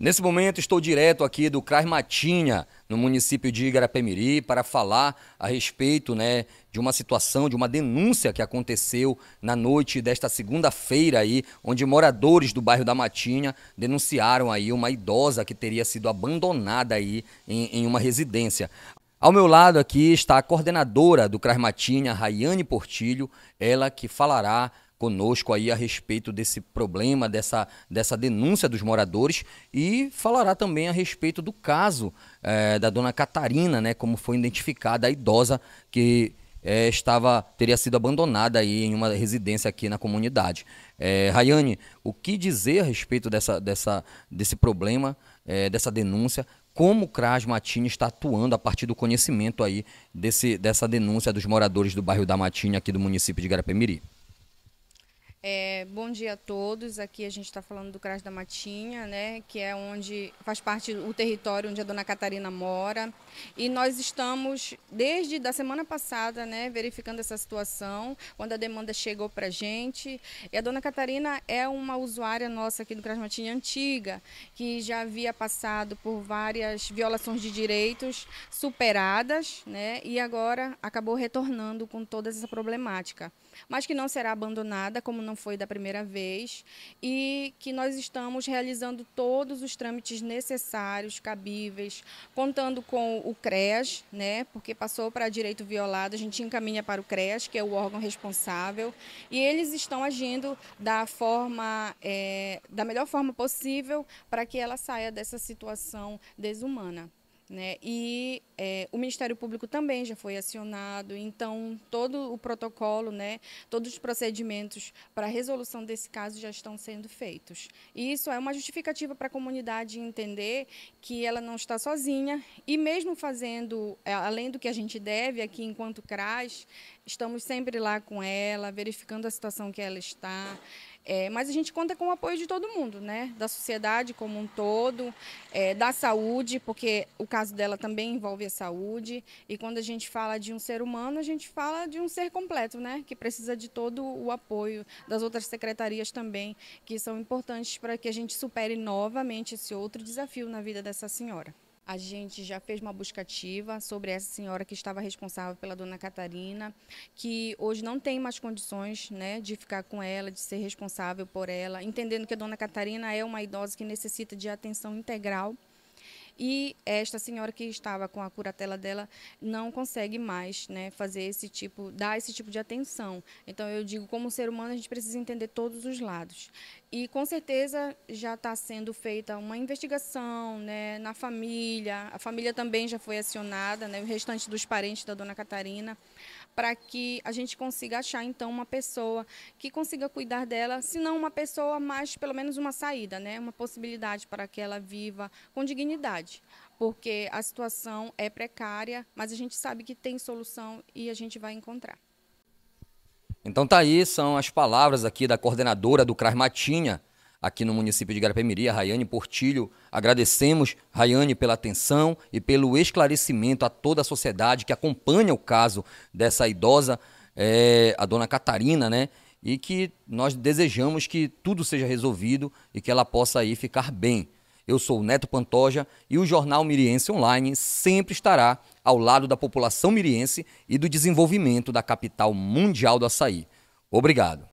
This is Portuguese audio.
Nesse momento estou direto aqui do Crais Matinha, no município de Igarapé-Miri, para falar a respeito né, de uma situação, de uma denúncia que aconteceu na noite desta segunda-feira aí, onde moradores do bairro da Matinha denunciaram aí uma idosa que teria sido abandonada aí em, em uma residência. Ao meu lado aqui está a coordenadora do Crais Matinha, Rayane Portilho, ela que falará conosco aí a respeito desse problema, dessa, dessa denúncia dos moradores e falará também a respeito do caso é, da dona Catarina, né, como foi identificada a idosa que é, estava teria sido abandonada aí em uma residência aqui na comunidade. É, Rayane, o que dizer a respeito dessa, dessa, desse problema, é, dessa denúncia? Como o Cras Matinha está atuando a partir do conhecimento aí desse, dessa denúncia dos moradores do bairro da Matinha aqui do município de Garapemiri? É, bom dia a todos. Aqui a gente está falando do Cras da Matinha, né, que é onde faz parte o território onde a dona Catarina mora. E nós estamos, desde da semana passada, né, verificando essa situação, quando a demanda chegou para a gente. E a dona Catarina é uma usuária nossa aqui do Cras Matinha antiga, que já havia passado por várias violações de direitos superadas, né, e agora acabou retornando com toda essa problemática. Mas que não será abandonada, como não foi da primeira vez, e que nós estamos realizando todos os trâmites necessários, cabíveis, contando com o CREAS, né, porque passou para direito violado, a gente encaminha para o CREAS, que é o órgão responsável, e eles estão agindo da forma, é, da melhor forma possível para que ela saia dessa situação desumana. Né? E é, o Ministério Público também já foi acionado, então todo o protocolo, né, todos os procedimentos para a resolução desse caso já estão sendo feitos. E isso é uma justificativa para a comunidade entender que ela não está sozinha e mesmo fazendo, é, além do que a gente deve aqui enquanto CRAS, Estamos sempre lá com ela, verificando a situação que ela está. É, mas a gente conta com o apoio de todo mundo, né? Da sociedade como um todo, é, da saúde, porque o caso dela também envolve a saúde. E quando a gente fala de um ser humano, a gente fala de um ser completo, né? Que precisa de todo o apoio das outras secretarias também, que são importantes para que a gente supere novamente esse outro desafio na vida dessa senhora. A gente já fez uma busca ativa sobre essa senhora que estava responsável pela dona Catarina, que hoje não tem mais condições né, de ficar com ela, de ser responsável por ela, entendendo que a dona Catarina é uma idosa que necessita de atenção integral. E esta senhora que estava com a curatela dela não consegue mais né, fazer esse tipo, dar esse tipo de atenção. Então eu digo, como ser humano, a gente precisa entender todos os lados. E com certeza já está sendo feita uma investigação né, na família, a família também já foi acionada, né, o restante dos parentes da dona Catarina para que a gente consiga achar então uma pessoa que consiga cuidar dela, se não uma pessoa, mas pelo menos uma saída, né? Uma possibilidade para que ela viva com dignidade, porque a situação é precária, mas a gente sabe que tem solução e a gente vai encontrar. Então tá aí, são as palavras aqui da coordenadora do CRAS Matinha, aqui no município de Garapemiri, a Rayane Portilho. Agradecemos, Rayane, pela atenção e pelo esclarecimento a toda a sociedade que acompanha o caso dessa idosa, é, a dona Catarina, né? E que nós desejamos que tudo seja resolvido e que ela possa aí ficar bem. Eu sou o Neto Pantoja e o Jornal Miriense Online sempre estará ao lado da população miriense e do desenvolvimento da capital mundial do açaí. Obrigado.